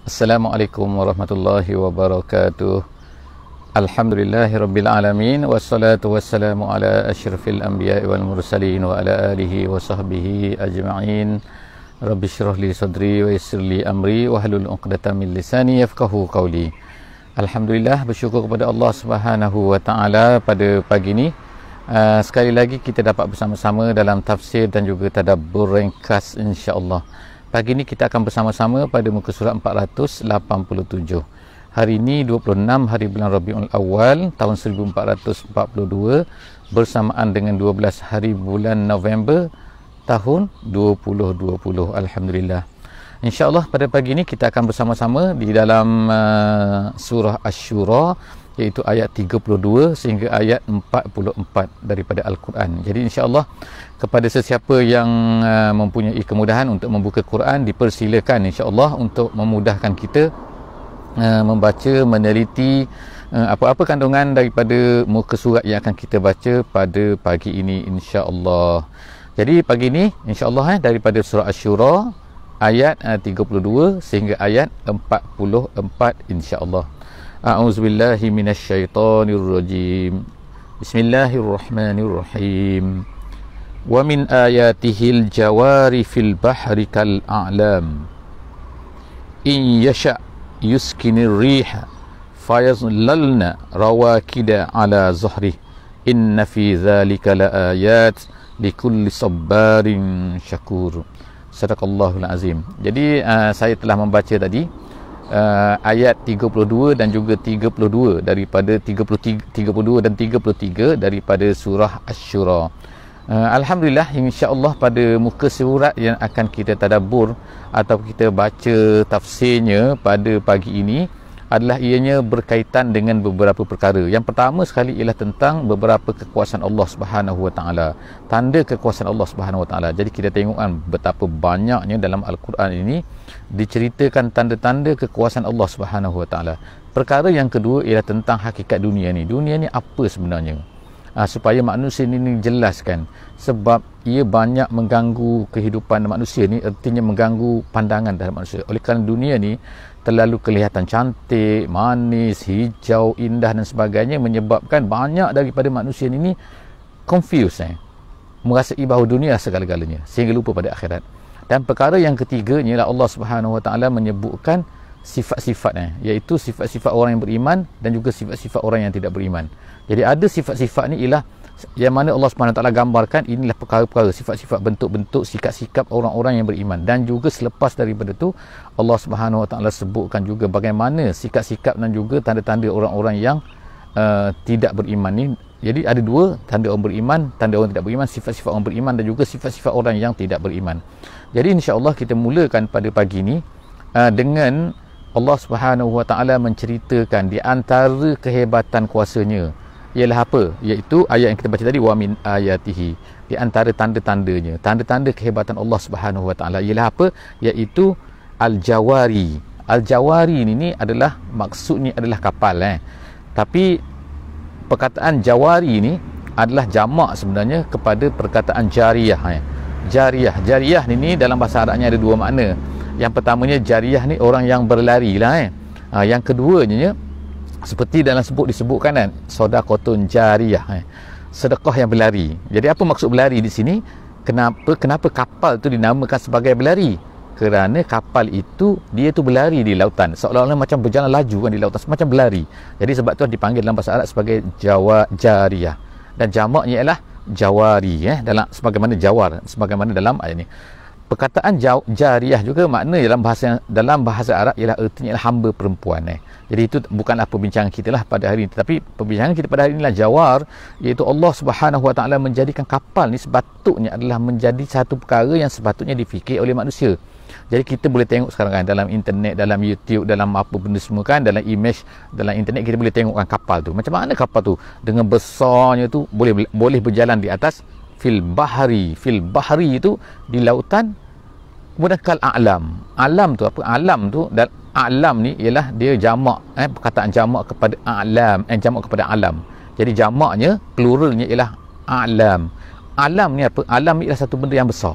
Assalamualaikum warahmatullahi wabarakatuh. Alhamdulillahi rabbil alamin wassalatu wassalamu ala asyrafil anbiya'i wal mursalin wa ala alihi wa sahbihi ajma'in. Rabbi syrah li sadri wa yassir li amri wa halul uqdatan min lisani yafqahu qawli. Alhamdulillah bersyukur kepada Allah Subhanahu wa taala pada pagi ini Uh, ah, sekali lagi kita dapat bersama-sama dalam tafsir dan juga tadabbur ringkas insya-Allah. Pagi ini kita akan bersama-sama pada muka surat 487. Hari ini 26 hari bulan Rabiul Awal tahun 1442 bersamaan dengan 12 hari bulan November tahun 2020. Alhamdulillah. Insya Allah pada pagi ini kita akan bersama-sama di dalam uh, surah Ash-Shura iaitu ayat 32 sehingga ayat 44 daripada Al-Quran. Jadi insya-Allah kepada sesiapa yang uh, mempunyai kemudahan untuk membuka Quran dipersilakan insya-Allah untuk memudahkan kita uh, membaca, meneliti uh, apa-apa kandungan daripada muka surat yang akan kita baca pada pagi ini insya-Allah. Jadi pagi ini insya-Allah eh daripada surah Asy-Syura ayat 32 uh, sehingga ayat 44 insya-Allah. A'udzubillahi minasyaitonirrajim. Bismillahirrahmanirrahim. Wa min ayatihil jawari fil bahri kal a'lam. In yasha' yuskinir riha fayazlalna rawakida ala zahrih. Inna fi dhalika la ayat likulli sabarin syakur. Sadaqallahul azim. Jadi uh, saya telah membaca tadi uh, ayat 32 dan juga 32 daripada 33 32 dan 33 daripada surah Ash-Shura. Uh, Alhamdulillah insya-Allah pada muka surat yang akan kita tadabbur atau kita baca tafsirnya pada pagi ini adalah ianya berkaitan dengan beberapa perkara. Yang pertama sekali ialah tentang beberapa kekuasaan Allah Subhanahu Wa Taala. Tanda kekuasaan Allah Subhanahu Wa Taala. Jadi kita tengok kan betapa banyaknya dalam Al-Quran ini diceritakan tanda-tanda kekuasaan Allah Subhanahu Wa Taala. Perkara yang kedua ialah tentang hakikat dunia ni. Dunia ni apa sebenarnya? Ha, supaya manusia ini, ini jelaskan sebab ia banyak mengganggu kehidupan manusia ni artinya mengganggu pandangan daripada manusia oleh kerana dunia ni terlalu kelihatan cantik, manis, hijau, indah dan sebagainya menyebabkan banyak daripada manusia ini confused eh? merasai bahawa dunia segala-galanya sehingga lupa pada akhirat dan perkara yang ketiganya ialah Allah Subhanahu Wa Taala menyebutkan sifat-sifat eh? iaitu sifat-sifat orang yang beriman dan juga sifat-sifat orang yang tidak beriman jadi ada sifat-sifat ni ialah yang mana Allah SWT gambarkan inilah perkara-perkara sifat-sifat bentuk-bentuk sikap-sikap orang-orang yang beriman dan juga selepas daripada itu Allah SWT sebutkan juga bagaimana sikap-sikap dan juga tanda-tanda orang-orang yang uh, tidak beriman ni jadi ada dua tanda orang beriman tanda orang tidak beriman sifat-sifat orang beriman dan juga sifat-sifat orang yang tidak beriman jadi insya Allah kita mulakan pada pagi ini uh, eh, dengan Allah Swt menceritakan di antara kehebatan kuasanya ialah apa? Iaitu ayat yang kita baca tadi wa min ayatihi. Di antara tanda-tandanya, tanda-tanda kehebatan Allah Subhanahu Wa Taala ialah apa? Iaitu al-jawari. Al-jawari ini, ini adalah maksudnya adalah kapal eh. Tapi perkataan jawari ini adalah jamak sebenarnya kepada perkataan jariah eh. Jariah. Jariah ini dalam bahasa Arabnya ada dua makna. Yang pertamanya jariah ni orang yang berlari lah eh. Ha, yang keduanya seperti dalam sebut disebutkan kan soda kotun jariah eh. sedekah yang berlari jadi apa maksud berlari di sini kenapa kenapa kapal tu dinamakan sebagai berlari kerana kapal itu dia tu berlari di lautan seolah-olah macam berjalan laju kan di lautan macam berlari jadi sebab tu dipanggil dalam bahasa Arab sebagai jawa jariah dan jamaknya ialah jawari eh dalam sebagaimana jawar sebagaimana dalam ayat ini perkataan jau, jariah juga makna dalam bahasa dalam bahasa Arab ialah ertinya ialah hamba perempuan eh. Jadi itu bukanlah perbincangan kita lah pada hari ini tetapi perbincangan kita pada hari inilah jawar iaitu Allah Subhanahu Wa Taala menjadikan kapal ni sepatutnya adalah menjadi satu perkara yang sepatutnya difikir oleh manusia. Jadi kita boleh tengok sekarang kan dalam internet, dalam YouTube, dalam apa benda semua kan, dalam image, dalam internet kita boleh tengokkan kapal tu. Macam mana kapal tu dengan besarnya tu boleh boleh berjalan di atas fil bahari fil bahari itu di lautan kemudian kal alam alam tu apa alam tu dan alam ni ialah dia jamak eh perkataan jamak kepada alam eh jamak kepada alam jadi jamaknya pluralnya ialah alam alam ni apa alam ni ialah satu benda yang besar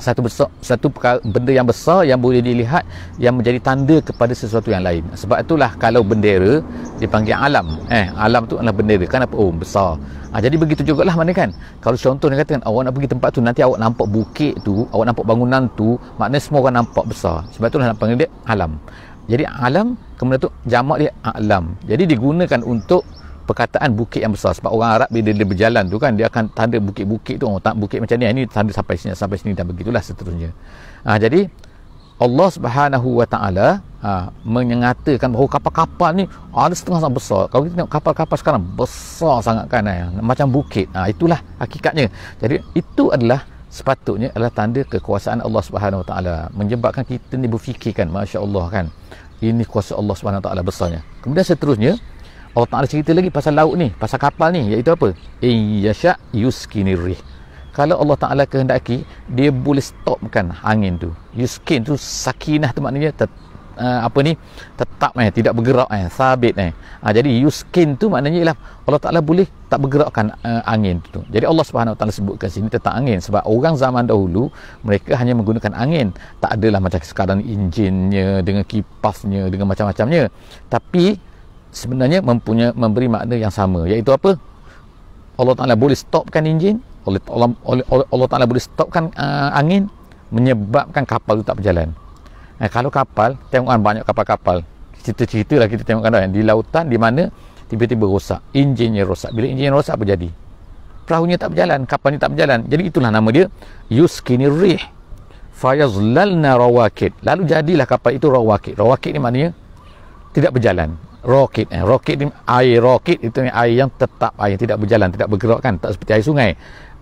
satu besar satu benda yang besar yang boleh dilihat yang menjadi tanda kepada sesuatu yang lain sebab itulah kalau bendera dipanggil alam eh alam tu adalah bendera kan apa oh besar ha, jadi begitu juga lah mana kan kalau contoh dia kata kan awak nak pergi tempat tu nanti awak nampak bukit tu awak nampak bangunan tu maknanya semua orang nampak besar sebab itulah nak panggil dia alam jadi alam kemudian tu jamak dia alam jadi digunakan untuk perkataan bukit yang besar sebab orang Arab bila dia berjalan tu kan dia akan tanda bukit-bukit tu oh, tak bukit macam ni ah, ini tanda sampai sini sampai sini dan begitulah seterusnya ha, jadi Allah Subhanahu Wa Taala ha, bahawa kapal-kapal ni ada setengah sangat besar kalau kita tengok kapal-kapal sekarang besar sangat kan eh? macam bukit ha, itulah hakikatnya jadi itu adalah sepatutnya adalah tanda kekuasaan Allah Subhanahu Wa Taala menyebabkan kita ni berfikirkan masya-Allah kan ini kuasa Allah Subhanahu Wa Taala besarnya kemudian seterusnya Allah Ta'ala cerita lagi pasal laut ni pasal kapal ni iaitu apa iyasyak yuskinirih kalau Allah Ta'ala kehendaki dia boleh stopkan angin tu yuskin tu sakinah tu maknanya ter, uh, eh, apa ni tetap eh tidak bergerak eh sabit eh uh, jadi yuskin tu maknanya ialah Allah Ta'ala boleh tak bergerakkan uh, angin tu jadi Allah Subhanahu Ta'ala sebutkan sini tentang angin sebab orang zaman dahulu mereka hanya menggunakan angin tak adalah macam sekarang enjinnya dengan kipasnya dengan macam-macamnya tapi sebenarnya mempunyai memberi makna yang sama iaitu apa Allah Taala boleh stopkan enjin oleh Allah oleh Allah Taala boleh stopkan uh, angin menyebabkan kapal itu tak berjalan nah, kalau kapal tengokkan banyak kapal-kapal cerita-cerita lah kita tengokkan dah, kan, di lautan di mana tiba-tiba rosak enjinnya rosak bila enjinnya rosak apa jadi perahunya tak berjalan kapalnya tak berjalan jadi itulah nama dia yuskini rih fayazlalna rawakid lalu jadilah kapal itu rawakid rawakid ni maknanya tidak berjalan Rokit, eh. rokit ni air rokit itu ni air yang tetap air tidak berjalan tidak bergerak kan tak seperti air sungai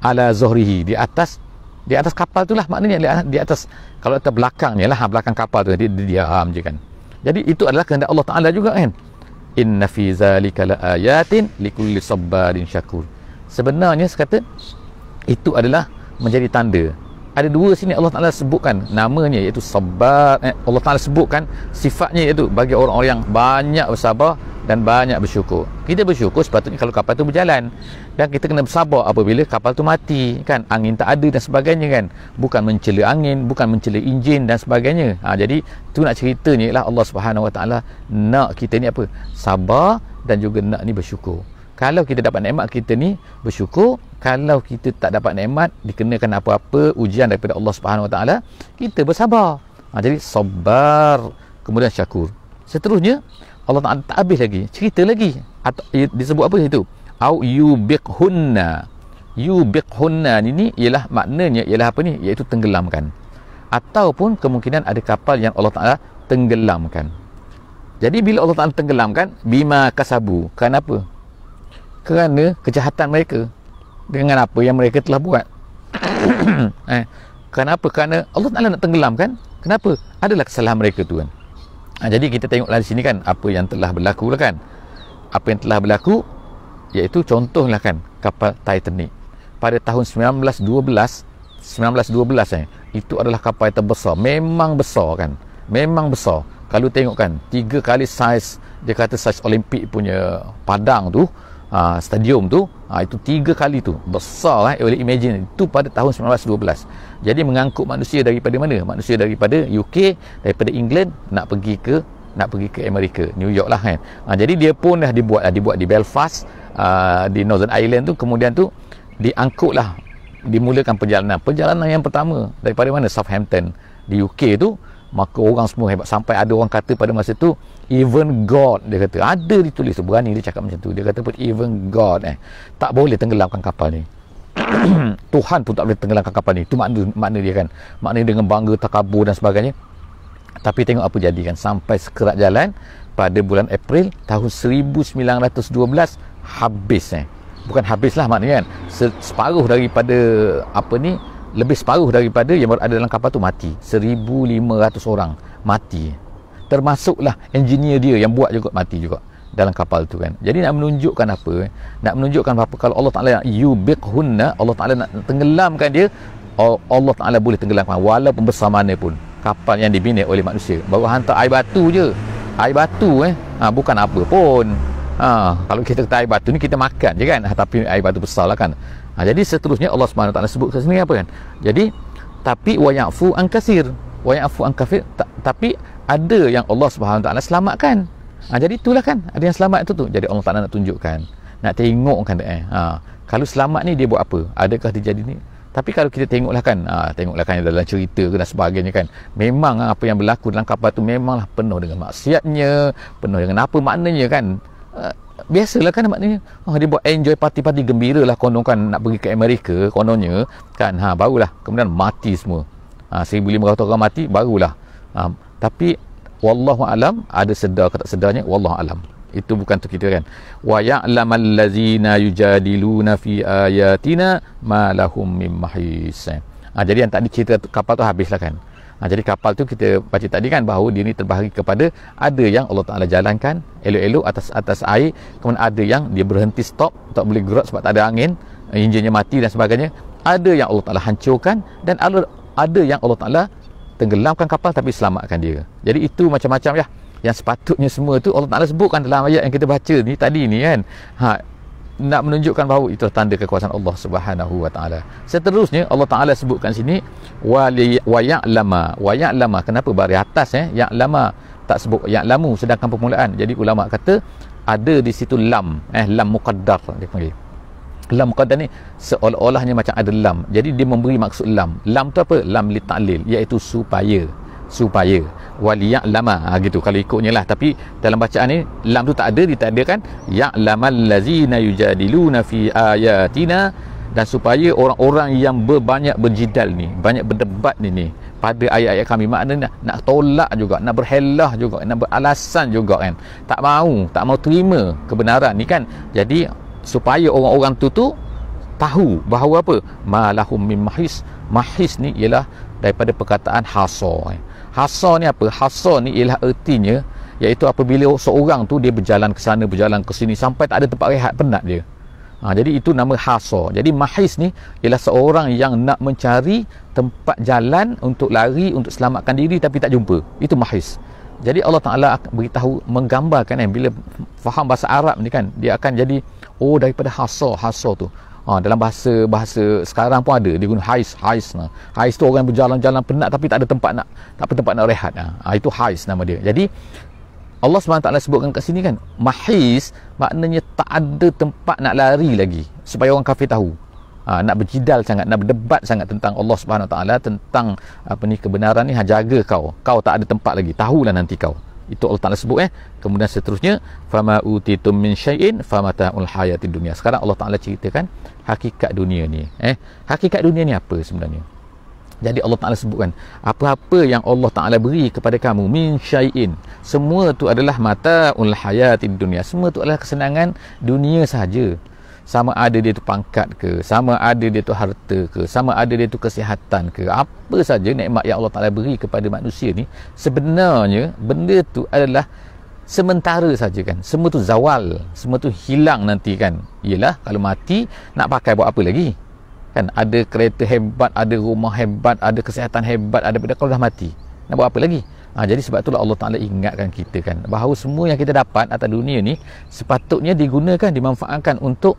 ala zuhrihi di atas di atas kapal itulah maknanya di atas kalau atas ni lah ha, belakang kapal tu dia diam je kan jadi itu adalah kehendak Allah Taala juga kan inna fi zalika ayatin likulli sabarin syakur sebenarnya sekata itu adalah menjadi tanda ada dua sini Allah Ta'ala sebutkan namanya iaitu sabar eh, Allah Ta'ala sebutkan sifatnya iaitu bagi orang-orang yang banyak bersabar dan banyak bersyukur kita bersyukur sepatutnya kalau kapal tu berjalan dan kita kena bersabar apabila kapal tu mati kan angin tak ada dan sebagainya kan bukan mencela angin bukan mencela enjin dan sebagainya ha, jadi tu nak cerita ni ialah Allah Subhanahu Wa Ta'ala nak kita ni apa sabar dan juga nak ni bersyukur kalau kita dapat nikmat kita ni bersyukur kalau kita tak dapat nikmat dikenakan apa-apa ujian daripada Allah Subhanahu Wa Taala kita bersabar ha, jadi sabar kemudian syakur seterusnya Allah Taala tak habis lagi cerita lagi atau disebut apa itu au yubiqhunna yubiqhunna ini ialah maknanya ialah apa ni iaitu tenggelamkan ataupun kemungkinan ada kapal yang Allah Taala tenggelamkan jadi bila Allah Taala tenggelamkan bima kasabu kenapa kerana kejahatan mereka dengan apa yang mereka telah buat eh, kenapa? kerana Allah Ta'ala nak tenggelam kan? kenapa? adalah kesalahan mereka tu kan eh, jadi kita tengoklah di sini kan apa yang telah berlaku lah kan apa yang telah berlaku iaitu contohlah kan kapal Titanic pada tahun 1912 1912 eh itu adalah kapal yang terbesar memang besar kan memang besar kalau tengok kan tiga kali saiz dia kata saiz olimpik punya padang tu Ah, stadium tu uh, itu tiga kali tu besar lah boleh imagine itu pada tahun 1912 jadi mengangkut manusia daripada mana manusia daripada UK daripada England nak pergi ke nak pergi ke Amerika New York lah kan uh, jadi dia pun dah dibuat dah dibuat di Belfast uh, di Northern Ireland tu kemudian tu diangkut lah dimulakan perjalanan perjalanan yang pertama daripada mana Southampton di UK tu maka orang semua hebat sampai ada orang kata pada masa tu even God dia kata ada ditulis tu berani dia cakap macam tu dia kata pun even God eh tak boleh tenggelamkan kapal ni Tuhan pun tak boleh tenggelamkan kapal ni tu makna, makna dia kan makna dengan bangga takabur dan sebagainya tapi tengok apa jadi kan sampai sekerat jalan pada bulan April tahun 1912 habis eh bukan habis lah maknanya kan separuh daripada apa ni lebih separuh daripada yang ada dalam kapal tu mati 1500 orang mati termasuklah engineer dia yang buat juga mati juga dalam kapal tu kan jadi nak menunjukkan apa eh, nak menunjukkan apa kalau Allah Ta'ala nak yubiqhunna Allah Ta'ala nak tenggelamkan dia Allah Ta'ala boleh tenggelamkan walaupun besar mana pun kapal yang dibina oleh manusia baru hantar air batu je air batu eh ha, bukan apa pun ha, kalau kita kata air batu ni kita makan je kan ha, tapi air batu besar lah kan ha, jadi seterusnya Allah SWT sebut kat sini apa kan jadi tapi wa ya'fu an kasir wa ya'fu an kafir tapi ada yang Allah Subhanahu taala selamatkan. Ha, jadi itulah kan ada yang selamat itu tu. Jadi Allah Taala nak tunjukkan, nak tengok kan eh. Ha, kalau selamat ni dia buat apa? Adakah dia jadi ni? Tapi kalau kita tengoklah kan, ha, tengoklah kan dalam cerita ke dan sebagainya kan. Memang ha, apa yang berlaku dalam kapal tu memanglah penuh dengan maksiatnya, penuh dengan apa maknanya kan. Ha, biasalah kan maknanya. Oh, dia buat enjoy parti-parti gembira lah konon kan nak pergi ke Amerika kononnya kan. Ha, barulah kemudian mati semua. Ha, 1500 orang mati barulah. Ha, tapi wallahu alam ada sedar ke tak sedarnya wallahu alam itu bukan tu kita kan wa ya'lamal ladzina yujadiluna fi ayatina ma lahum min mahis ha, jadi yang tadi cerita kapal tu habislah kan ha, jadi kapal tu kita baca tadi kan bahawa dia ni terbahagi kepada ada yang Allah Taala jalankan elok-elok atas atas air kemudian ada yang dia berhenti stop tak boleh gerak sebab tak ada angin enjinnya mati dan sebagainya ada yang Allah Taala hancurkan dan ada yang Allah Taala tenggelamkan kapal tapi selamatkan dia. Jadi itu macam-macam ya. Yang sepatutnya semua tu Allah Taala sebutkan dalam ayat yang kita baca ni tadi ni kan. Ha nak menunjukkan bahawa itu tanda kekuasaan Allah Subhanahu wa taala. Seterusnya Allah Taala sebutkan sini wali wa ya'lama. Wa ya'lama kenapa bari atas eh ya'lama tak sebut ya'lamu sedangkan permulaan. Jadi ulama kata ada di situ lam eh lam muqaddar dia panggil lam qada ni seolah-olahnya macam ada lam jadi dia memberi maksud lam lam tu apa lam li ta'lil iaitu supaya supaya wal ya'lama ha, gitu kalau ikutnya lah tapi dalam bacaan ni lam tu tak ada tak ada ditandakan ya'lamal lazina yujadiluna fi ayatina dan supaya orang-orang yang berbanyak berjidal ni banyak berdebat ni ni pada ayat-ayat kami maknanya nak tolak juga nak berhelah juga nak beralasan juga kan tak mau tak mau terima kebenaran ni kan jadi supaya orang-orang tu tu tahu bahawa apa malahum min mahis mahis ni ialah daripada perkataan hasa eh. hasa ni apa hasa ni ialah ertinya iaitu apabila seorang tu dia berjalan ke sana berjalan ke sini sampai tak ada tempat rehat penat dia ha, jadi itu nama hasa jadi mahis ni ialah seorang yang nak mencari tempat jalan untuk lari untuk selamatkan diri tapi tak jumpa itu mahis jadi Allah Ta'ala beritahu menggambarkan eh, bila faham bahasa Arab ni kan dia akan jadi oh daripada hasa hasa tu ha, dalam bahasa bahasa sekarang pun ada dia guna hais hais nah. hais tu orang berjalan-jalan penat tapi tak ada tempat nak tak ada tempat nak rehat nah. ha, ah, itu hais nama dia jadi Allah SWT sebutkan kat sini kan mahis maknanya tak ada tempat nak lari lagi supaya orang kafir tahu ha, nak berjidal sangat nak berdebat sangat tentang Allah SWT tentang apa ni kebenaran ni ha, jaga kau kau tak ada tempat lagi tahulah nanti kau itu Allah Taala sebut eh kemudian seterusnya fama utitum min syai'in famata'ul hayatid dunia sekarang Allah Taala ceritakan hakikat dunia ni eh hakikat dunia ni apa sebenarnya jadi Allah Taala sebutkan apa-apa yang Allah Taala beri kepada kamu min syai'in semua tu adalah mataul hayatid dunia semua tu adalah kesenangan dunia sahaja sama ada dia tu pangkat ke sama ada dia tu harta ke sama ada dia tu kesihatan ke apa saja nikmat yang Allah Taala beri kepada manusia ni sebenarnya benda tu adalah sementara saja kan semua tu zawal semua tu hilang nanti kan ialah kalau mati nak pakai buat apa lagi kan ada kereta hebat ada rumah hebat ada kesihatan hebat ada benda kalau dah mati nak buat apa lagi ha, jadi sebab itulah Allah Ta'ala ingatkan kita kan bahawa semua yang kita dapat atas dunia ni sepatutnya digunakan dimanfaatkan untuk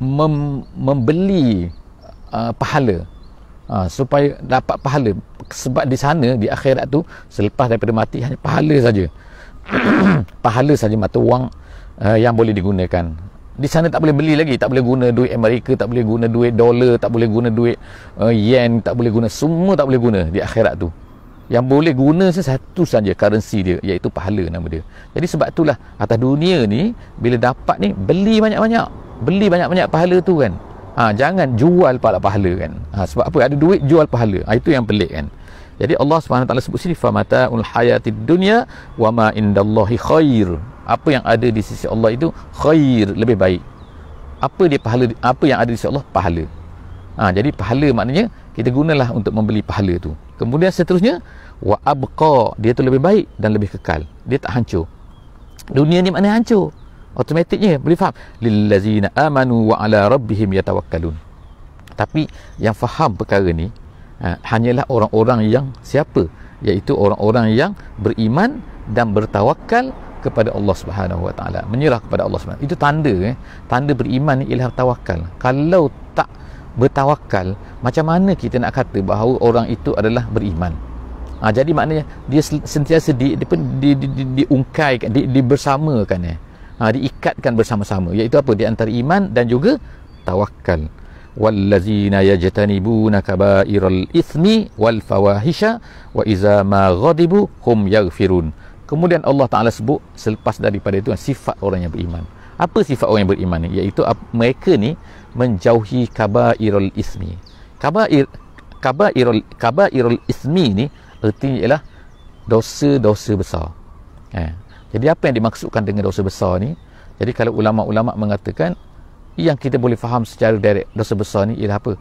mem- membeli uh, pahala uh, supaya dapat pahala sebab di sana di akhirat tu selepas daripada mati hanya pahala saja pahala saja mata wang uh, yang boleh digunakan di sana tak boleh beli lagi tak boleh guna duit Amerika tak boleh guna duit dolar tak boleh guna duit uh, yen tak boleh guna semua tak boleh guna di akhirat tu yang boleh guna satu saja currency dia iaitu pahala nama dia jadi sebab itulah atas dunia ni bila dapat ni beli banyak-banyak beli banyak-banyak pahala tu kan ha, jangan jual pula pahala kan ha, sebab apa ada duit jual pahala ha, itu yang pelik kan jadi Allah SWT sebut sini ul hayati dunya wa ma indallahi khair apa yang ada di sisi Allah itu khair lebih baik apa dia pahala apa yang ada di sisi Allah pahala ha, jadi pahala maknanya kita gunalah untuk membeli pahala tu kemudian seterusnya wa abqa dia tu lebih baik dan lebih kekal dia tak hancur dunia ni maknanya hancur automatiknya boleh faham lillazina amanu wa ala rabbihim yatawakkalun tapi yang faham perkara ni ha, hanyalah orang-orang yang siapa iaitu orang-orang yang beriman dan bertawakal kepada Allah Subhanahu Wa Taala menyerah kepada Allah Subhanahu itu tanda eh tanda beriman ni ialah tawakal kalau tak bertawakal macam mana kita nak kata bahawa orang itu adalah beriman ha, jadi maknanya dia sentiasa di, di, di, di, di, di, di, di, di bersamakan eh ha, diikatkan bersama-sama iaitu apa di antara iman dan juga tawakal wallazina yajtanibuna kabairal ismi wal fawahisha wa iza ma ghadibu hum yaghfirun kemudian Allah Taala sebut selepas daripada itu sifat orang yang beriman apa sifat orang yang beriman ni iaitu mereka ni menjauhi kabairul ismi kabair kabairul kabairul ismi ni ertinya ialah dosa-dosa besar eh jadi apa yang dimaksudkan dengan dosa besar ni? Jadi kalau ulama-ulama mengatakan yang kita boleh faham secara direct dosa besar ni ialah apa?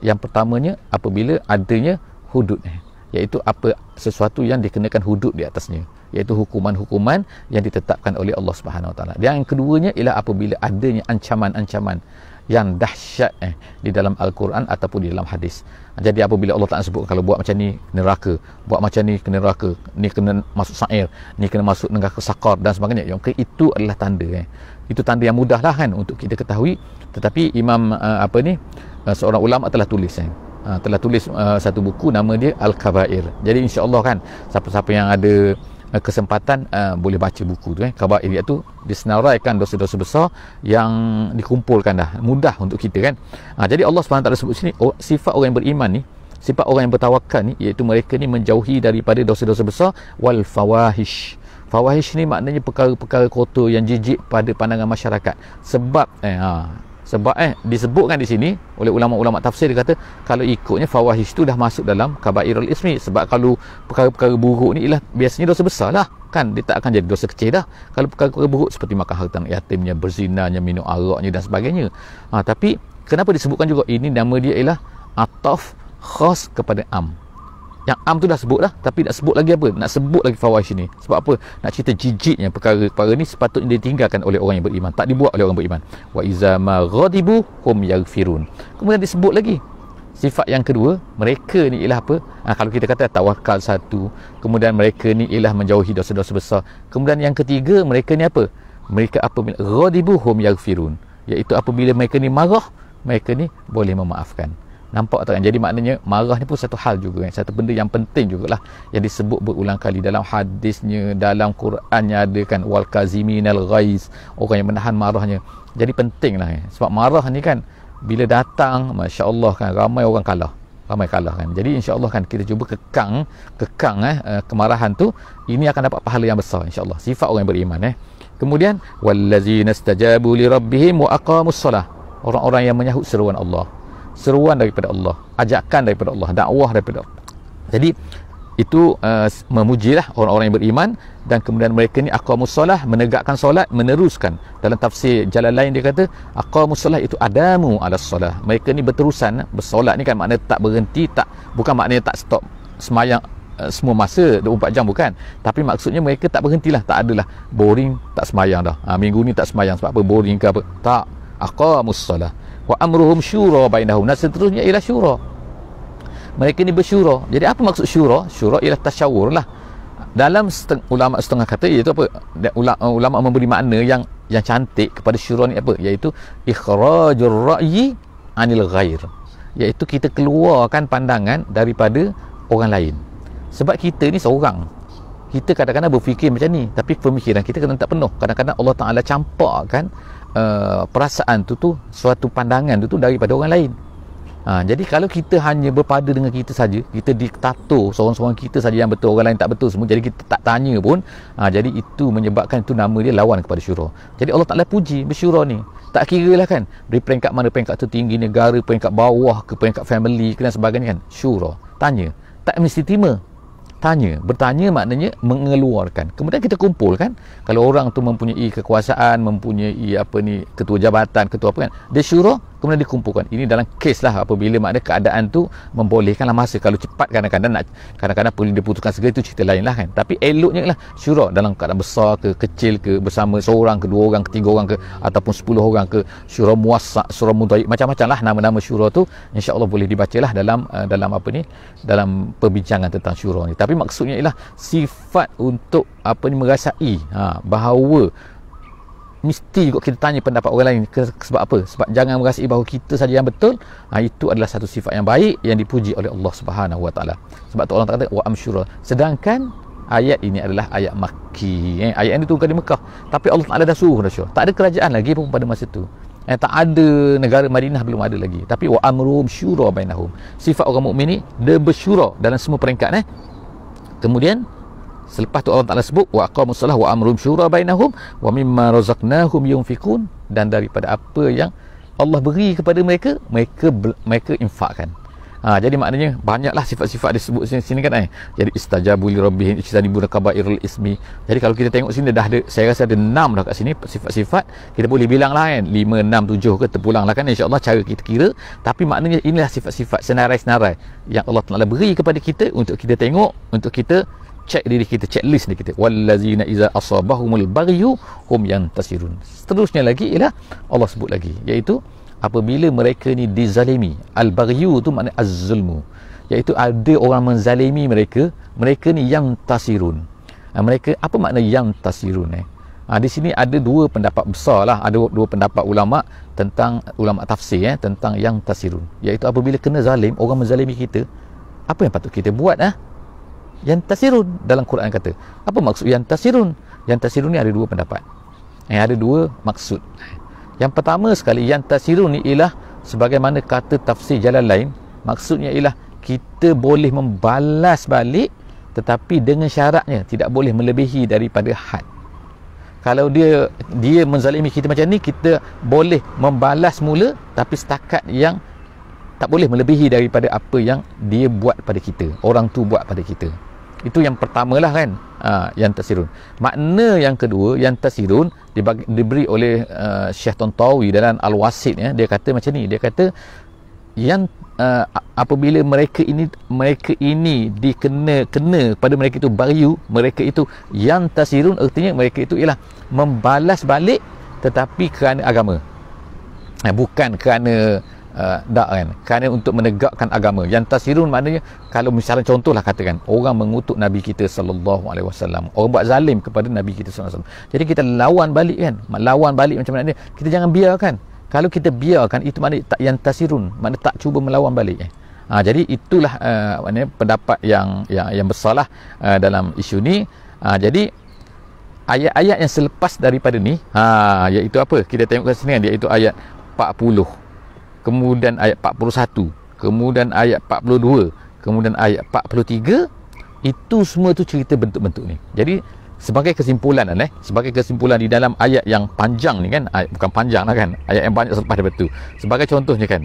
Yang pertamanya apabila adanya hudud ni, eh, iaitu apa sesuatu yang dikenakan hudud di atasnya, iaitu hukuman-hukuman yang ditetapkan oleh Allah Subhanahu Wa Yang keduanya ialah apabila adanya ancaman-ancaman yang dahsyat eh, di dalam Al-Quran ataupun di dalam hadis jadi apabila Allah Ta'ala sebut kalau buat macam ni kena neraka buat macam ni kena neraka ni kena masuk sa'ir ni kena masuk nengah ke sakar dan sebagainya yang ke itu adalah tanda eh. itu tanda yang mudah lah kan untuk kita ketahui tetapi imam uh, apa ni uh, seorang ulama telah tulis eh. Uh, telah tulis uh, satu buku nama dia Al-Kabair jadi Insya Allah kan siapa-siapa yang ada uh, kesempatan uh, boleh baca buku tu eh khabar ini tu disenaraikan dosa-dosa besar yang dikumpulkan dah mudah untuk kita kan ha, jadi Allah SWT sebut sini oh, sifat orang yang beriman ni sifat orang yang bertawakal ni iaitu mereka ni menjauhi daripada dosa-dosa besar wal fawahish fawahish ni maknanya perkara-perkara kotor yang jijik pada pandangan masyarakat sebab eh, ha, sebab eh disebutkan di sini oleh ulama-ulama tafsir dia kata kalau ikutnya fawahis tu dah masuk dalam kabairul ismi sebab kalau perkara-perkara buruk ni ialah biasanya dosa besar lah kan dia tak akan jadi dosa kecil dah kalau perkara-perkara buruk seperti makan harta yatimnya berzinanya minum araknya dan sebagainya ha, tapi kenapa disebutkan juga ini nama dia ialah ataf khas kepada am yang am tu dah sebut lah Tapi nak sebut lagi apa Nak sebut lagi fawaish ni Sebab apa Nak cerita jijiknya perkara-perkara ni Sepatutnya ditinggalkan oleh orang yang beriman Tak dibuat oleh orang beriman Wa izama ghadibu hum yagfirun Kemudian disebut lagi Sifat yang kedua Mereka ni ialah apa ha, Kalau kita kata tawakal satu Kemudian mereka ni ialah menjauhi dosa-dosa besar Kemudian yang ketiga Mereka ni apa Mereka apa Ghadibu hum yagfirun Iaitu apabila mereka ni marah Mereka ni boleh memaafkan Nampak tak kan? Jadi maknanya marah ni pun satu hal juga kan? Satu benda yang penting jugalah Yang disebut berulang kali dalam hadisnya Dalam Qurannya ada kan Wal kaziminal ghaiz Orang yang menahan marahnya Jadi penting lah kan? Sebab marah ni kan Bila datang Masya Allah kan ramai orang kalah ramai kalah kan. Jadi insya-Allah kan kita cuba kekang, kekang eh, eh kemarahan tu, ini akan dapat pahala yang besar insya-Allah. Sifat orang yang beriman eh. Kemudian wallazina stajabu li rabbihim wa aqamus salah. Orang-orang yang menyahut seruan Allah seruan daripada Allah ajakan daripada Allah dakwah daripada Allah jadi itu uh, memujilah orang-orang yang beriman dan kemudian mereka ni aqamus musalah menegakkan solat meneruskan dalam tafsir jalan lain dia kata aqamus musalah itu adamu ala solah mereka ni berterusan bersolat ni kan makna tak berhenti tak bukan makna tak stop semayang uh, semua masa 24 jam bukan tapi maksudnya mereka tak berhentilah tak adalah boring tak semayang dah ha, minggu ni tak semayang sebab apa boring ke apa tak aqamus musalah wa amruhum syura bainahum dan seterusnya ialah syura mereka ni bersyura jadi apa maksud syura syura ialah tasyawur lah dalam seteng- ulama setengah kata iaitu apa Ula- ulama memberi makna yang yang cantik kepada syura ni apa iaitu ikhrajur ra'yi anil ghair iaitu kita keluarkan pandangan daripada orang lain sebab kita ni seorang kita kadang-kadang berfikir macam ni tapi pemikiran kita kadang tak penuh kadang-kadang Allah Ta'ala campakkan Uh, perasaan tu tu suatu pandangan tu tu daripada orang lain ha, jadi kalau kita hanya berpada dengan kita saja kita diktator seorang-seorang kita saja yang betul orang lain tak betul semua jadi kita tak tanya pun ha, jadi itu menyebabkan itu nama dia lawan kepada syura jadi Allah Ta'ala puji bersyura ni tak kira lah kan dari peringkat mana peringkat tinggi negara peringkat bawah ke peringkat family ke dan sebagainya kan syura tanya tak mesti terima tanya bertanya maknanya mengeluarkan kemudian kita kumpulkan kalau orang tu mempunyai kekuasaan mempunyai apa ni ketua jabatan ketua apa kan dia syuruh kemudian dikumpulkan ini dalam kes lah apabila makna keadaan tu membolehkanlah masa kalau cepat kadang-kadang nak kadang-kadang perlu diputuskan segera itu cerita lain lah kan tapi eloknya lah syura dalam keadaan besar ke kecil ke bersama seorang ke dua orang ke tiga orang ke ataupun sepuluh orang ke syura muasak syura mudai macam-macam lah nama-nama syura tu Insya Allah boleh dibaca lah dalam uh, dalam apa ni dalam perbincangan tentang syura ni tapi maksudnya ialah sifat untuk apa ni merasai ha, bahawa mesti juga kita tanya pendapat orang lain sebab apa sebab jangan merasa bahawa kita saja yang betul ha, itu adalah satu sifat yang baik yang dipuji oleh Allah Subhanahu Wa Taala sebab tu orang kata wa amsyura sedangkan ayat ini adalah ayat makki eh, ayat ini turun di Mekah tapi Allah Taala dah suruh dah tak ada kerajaan lagi pun pada masa itu. eh, tak ada negara Madinah belum ada lagi tapi wa amruhum syura bainahum sifat orang mukmin ni dia bersyura dalam semua peringkat eh kemudian selepas tu Allah Taala sebut wa aqamus salah wa amrum syura bainahum wa mimma razaqnahum yunfikun dan daripada apa yang Allah beri kepada mereka mereka mereka infakkan ha, jadi maknanya banyaklah sifat-sifat disebut sini, sini kan eh jadi istajabu li rabbihim ijtanibu kabairul ismi jadi kalau kita tengok sini dah ada saya rasa ada enam dah kat sini sifat-sifat kita boleh bilang lah kan 5 6 7 ke terpulang lah kan insyaallah cara kita kira tapi maknanya inilah sifat-sifat senarai-senarai yang Allah Taala beri kepada kita untuk kita tengok untuk kita check diri kita checklist diri kita wallazina iza asabahumul baghyu hum yantasirun seterusnya lagi ialah Allah sebut lagi iaitu apabila mereka ni dizalimi al baghyu tu makna az-zulmu iaitu ada orang menzalimi mereka mereka ni yang tasirun ha, mereka apa makna yang tasirun eh ha, di sini ada dua pendapat besar lah ada dua pendapat ulama tentang ulama tafsir eh tentang yang tasirun iaitu apabila kena zalim orang menzalimi kita apa yang patut kita buat ah eh? yang tasirun dalam Quran kata apa maksud yang tasirun yang tasirun ni ada dua pendapat yang eh, ada dua maksud yang pertama sekali yang tasirun ni ialah sebagaimana kata tafsir jalan lain maksudnya ialah kita boleh membalas balik tetapi dengan syaratnya tidak boleh melebihi daripada had kalau dia dia menzalimi kita macam ni kita boleh membalas mula tapi setakat yang tak boleh melebihi daripada apa yang dia buat pada kita orang tu buat pada kita itu yang pertama lah kan ha, yang tasirun makna yang kedua yang tasirun dibagi, diberi oleh uh, Syekh Tontawi dalam Al-Wasid ya, dia kata macam ni dia kata yang uh, apabila mereka ini mereka ini dikena kena pada mereka itu bariu mereka itu yang tasirun artinya mereka itu ialah membalas balik tetapi kerana agama ha, bukan kerana tak uh, kan kerana untuk menegakkan agama yang tasirun maknanya kalau misalnya contohlah katakan orang mengutuk nabi kita sallallahu alaihi wasallam orang buat zalim kepada nabi kita sallallahu alaihi wasallam jadi kita lawan balik kan lawan balik macam mana ni kita jangan biarkan kalau kita biarkan itu maknanya tak yang tasirun maknanya tak cuba melawan balik eh ha, jadi itulah uh, maknanya pendapat yang yang yang besarlah uh, dalam isu ni ha, jadi ayat-ayat yang selepas daripada ni ha iaitu apa kita tengok kat sini kan iaitu ayat 40 kemudian ayat 41 kemudian ayat 42 kemudian ayat 43 itu semua tu cerita bentuk-bentuk ni jadi sebagai kesimpulan kan, eh? sebagai kesimpulan di dalam ayat yang panjang ni kan ayat, bukan panjang lah kan ayat yang banyak selepas daripada tu sebagai contohnya kan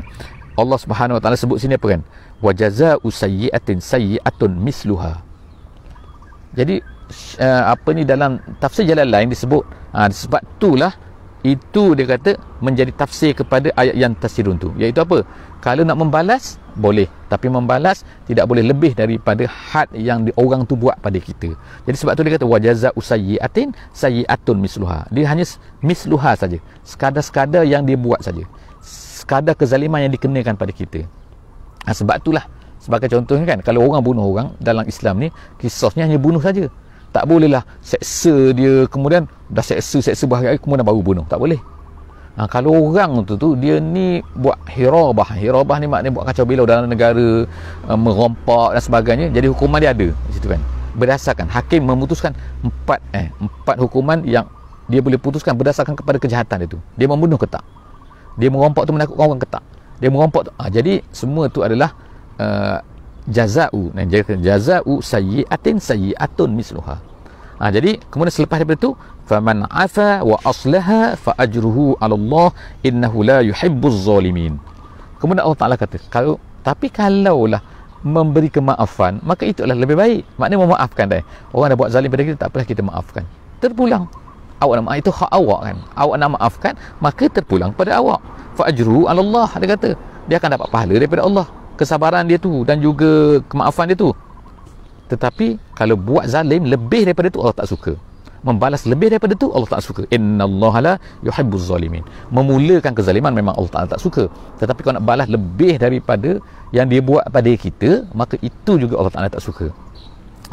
Allah Subhanahu Wa Taala sebut sini apa kan wa jazaa'u sayyi'atin sayyi'atun misluha jadi uh, apa ni dalam tafsir jalan lain disebut uh, sebab itulah itu dia kata menjadi tafsir kepada ayat yang tersirun tu iaitu apa kalau nak membalas boleh tapi membalas tidak boleh lebih daripada had yang di, orang tu buat pada kita jadi sebab tu dia kata wajaza usayyiatin sayyiatun misluha dia hanya misluha saja sekadar-sekadar yang dia buat saja sekadar kezaliman yang dikenakan pada kita nah, ha, sebab itulah sebagai contohnya kan kalau orang bunuh orang dalam Islam ni kisahnya hanya bunuh saja tak bolehlah seksa dia kemudian dah seksa seksa bahagian kemudian baru bunuh. Tak boleh. Ha, kalau orang tu tu dia ni buat hirabah. Hirabah ni maknanya buat kacau bila dalam negara uh, merompak dan sebagainya. Jadi hukuman dia ada di situ kan. Berdasarkan hakim memutuskan empat eh empat hukuman yang dia boleh putuskan berdasarkan kepada kejahatan dia tu. Dia membunuh ke tak? Dia merompak tu menakutkan orang ke tak? Dia merompak tu. Ha, jadi semua tu adalah eh, jaza'u dan jaza'u sayyi'atin sayyi'atun misluha ha, jadi kemudian selepas daripada itu faman afa wa aslaha fa ajruhu ala Allah innahu la yuhibbuz zalimin kemudian Allah Taala kata kalau tapi kalaulah memberi kemaafan maka itu itulah lebih baik maknanya memaafkan dia orang dah buat zalim pada kita tak apalah kita maafkan terpulang awak nak itu hak awak kan awak nak maafkan maka terpulang pada awak fa ajruhu ala Allah dia kata dia akan dapat pahala daripada Allah kesabaran dia tu dan juga kemaafan dia tu tetapi kalau buat zalim lebih daripada tu Allah tak suka membalas lebih daripada tu Allah tak suka innallaha la yuhibbuz zalimin memulakan kezaliman memang Allah Taala tak suka tetapi kalau nak balas lebih daripada yang dia buat pada kita maka itu juga Allah Taala tak suka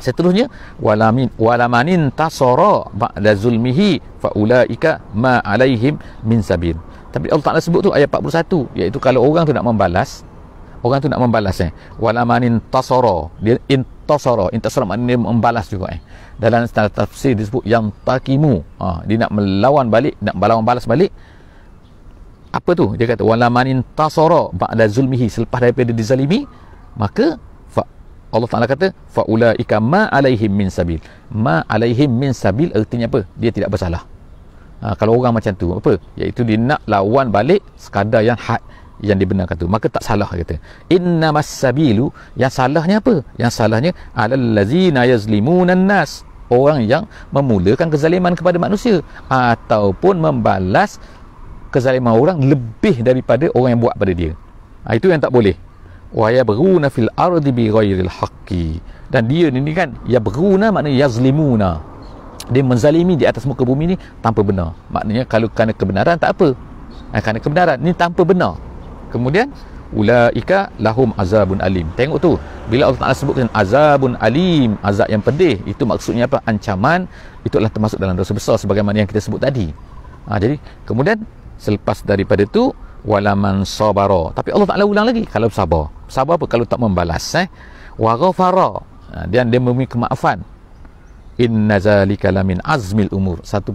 seterusnya walamin walamanin tasara ba'da zulmihi fa ulaika ma alaihim min sabir. tapi Allah Taala sebut tu ayat 41 iaitu kalau orang tu nak membalas orang tu nak membalas eh wala manin tasara dia intasara intasara maknanya membalas juga eh dalam tafsir disebut yang takimu ha, dia nak melawan balik nak melawan balas balik apa tu dia kata walamanin manin tasara ba'da zulmihi selepas daripada dizalimi maka fa Allah Taala kata fa ulaika ma alaihim min sabil ma alaihim min sabil artinya apa dia tidak bersalah ha, kalau orang macam tu apa iaitu dia nak lawan balik sekadar yang hak yang dibenarkan tu maka tak salah kata innamas sabilu yang salahnya apa yang salahnya alallazina yazlimunan nas orang yang memulakan kezaliman kepada manusia ataupun membalas kezaliman orang lebih daripada orang yang buat pada dia ha, itu yang tak boleh wa yabruna fil ardi bighairil haqqi dan dia ni kan yabruna maknanya yazlimuna dia menzalimi di atas muka bumi ni tanpa benar maknanya kalau kerana kebenaran tak apa ha, kerana kebenaran ni tanpa benar kemudian ulaika lahum azabun alim tengok tu bila Allah Taala sebutkan azabun alim azab yang pedih itu maksudnya apa ancaman itu adalah termasuk dalam dosa besar sebagaimana yang kita sebut tadi ha, jadi kemudian selepas daripada tu walaman sabara tapi Allah Taala ulang lagi kalau sabar sabar apa kalau tak membalas eh wa ghafara ha, dan dia memberi kemaafan inna zalika lamin azmil umur satu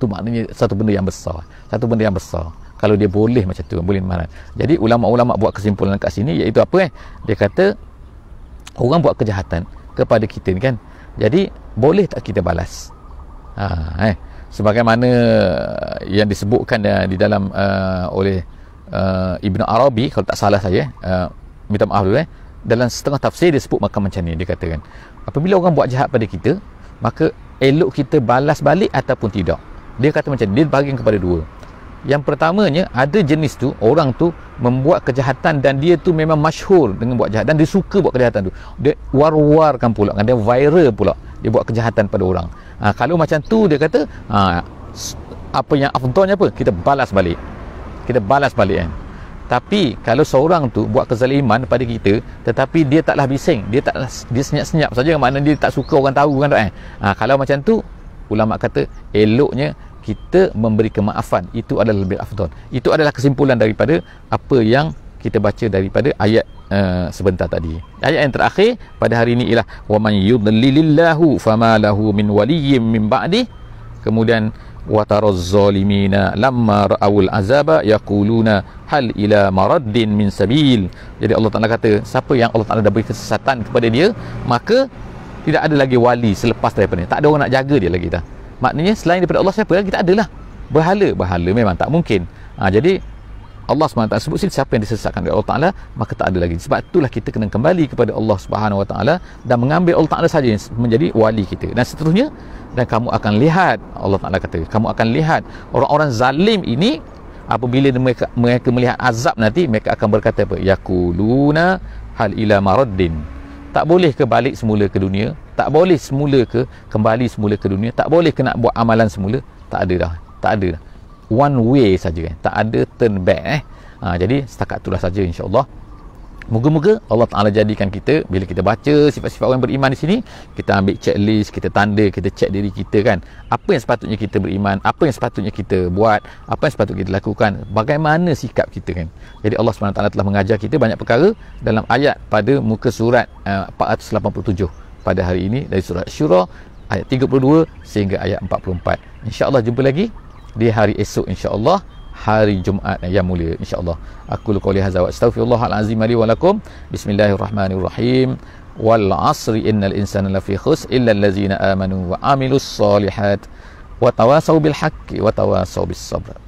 tu maknanya satu benda yang besar satu benda yang besar kalau dia boleh macam tu boleh marah jadi ulama-ulama buat kesimpulan kat sini iaitu apa eh dia kata orang buat kejahatan kepada kita ni kan jadi boleh tak kita balas ha, eh sebagaimana eh, yang disebutkan uh, di dalam uh, oleh uh, Ibn Arabi kalau tak salah saya uh, minta maaf dulu eh dalam setengah tafsir dia sebut makam macam ni dia katakan apabila orang buat jahat pada kita maka elok kita balas balik ataupun tidak dia kata macam ni dia bahagian kepada dua yang pertamanya ada jenis tu orang tu membuat kejahatan dan dia tu memang masyhur dengan buat jahat dan dia suka buat kejahatan tu dia war-warkan pula kan dia viral pula dia buat kejahatan pada orang ha, kalau macam tu dia kata ha, apa yang afdolnya apa kita balas balik kita balas balik kan tapi kalau seorang tu buat kezaliman pada kita tetapi dia taklah bising dia taklah dia senyap-senyap saja maknanya dia tak suka orang tahu kan tak eh ha, kalau macam tu ulama kata eloknya kita memberi kemaafan itu adalah lebih afdal itu adalah kesimpulan daripada apa yang kita baca daripada ayat uh, sebentar tadi ayat yang terakhir pada hari ini ialah wa man yudlilillahu fama lahu min waliyyin min ba'di kemudian wataraz zalimina lamma ra'ul azaba yaquluna hal ila maraddin min sabil jadi Allah Taala kata siapa yang Allah Taala dah beri kesesatan kepada dia maka tidak ada lagi wali selepas daripada ni tak ada orang nak jaga dia lagi dah maknanya selain daripada Allah siapa lagi tak adalah berhala berhala memang tak mungkin ha, jadi Allah SWT sebut sini siapa yang disesatkan oleh Allah Ta'ala maka tak ada lagi sebab itulah kita kena kembali kepada Allah Subhanahu Wa Ta'ala dan mengambil Allah Ta'ala saja menjadi wali kita dan seterusnya dan kamu akan lihat Allah Ta'ala kata kamu akan lihat orang-orang zalim ini apabila mereka, mereka melihat azab nanti mereka akan berkata apa yakuluna hal ila maraddin tak boleh ke balik semula ke dunia tak boleh semula ke kembali semula ke dunia tak boleh nak buat amalan semula tak ada dah tak ada dah. one way saja kan tak ada turn back eh ha, jadi setakat itulah saja insyaallah Moga-moga Allah Ta'ala jadikan kita Bila kita baca sifat-sifat orang beriman di sini Kita ambil checklist, kita tanda, kita check diri kita kan Apa yang sepatutnya kita beriman Apa yang sepatutnya kita buat Apa yang sepatutnya kita lakukan Bagaimana sikap kita kan Jadi Allah SWT telah mengajar kita banyak perkara Dalam ayat pada muka surat eh, uh, 487 pada hari ini dari surat syura ayat 32 sehingga ayat 44 insyaallah jumpa lagi di hari esok insyaallah hari Jumaat yang mulia insyaallah aku lu qouli hadza wa astaghfirullahalazim li bismillahirrahmanirrahim wal asri innal insana lafi khus illa allazina amanu wa amilus salihat wa tawasaw bil haqqi wa tawasaw bis sabr